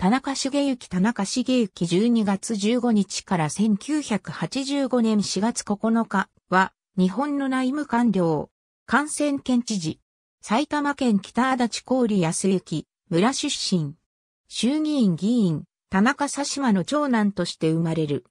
田中茂之田中茂之12月15日から1985年4月9日は、日本の内務官僚、感染県知事、埼玉県北足立郡安行、村出身、衆議院議員、田中佐島の長男として生まれる。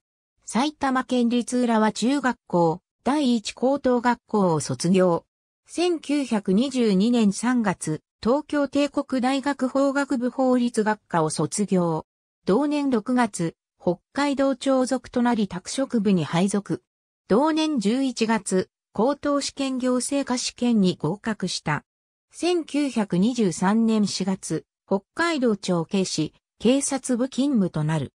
埼玉県立浦和中学校、第一高等学校を卒業。1922年3月、東京帝国大学法学部法律学科を卒業。同年6月、北海道庁属となり拓殖部に配属。同年11月、高等試験行政科試験に合格した。1923年4月、北海道庁警視、警察部勤務となる。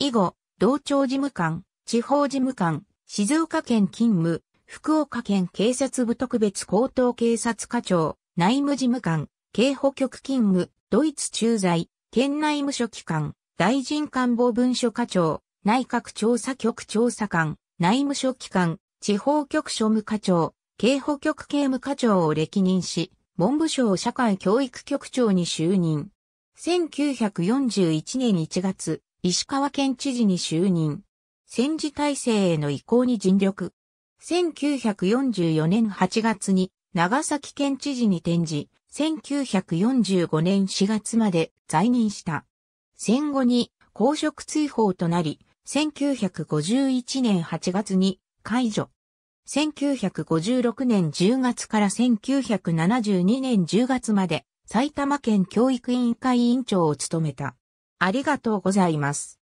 以後、同庁事務官、地方事務官、静岡県勤務、福岡県警察部特別高等警察課長、内務事務官、警保局勤務、ドイツ駐在、県内務所機関、大臣官房文書課長、内閣調査局調査官、内務所機関、地方局庶務課長、警保局刑務課長を歴任し、文部省社会教育局長に就任。1941年1月、石川県知事に就任。戦時体制への移行に尽力。1944年8月に長崎県知事に転じ、1945年4月まで在任した。戦後に公職追放となり、1951年8月に解除。1956年10月から1972年10月まで埼玉県教育委員会委員長を務めた。ありがとうございます。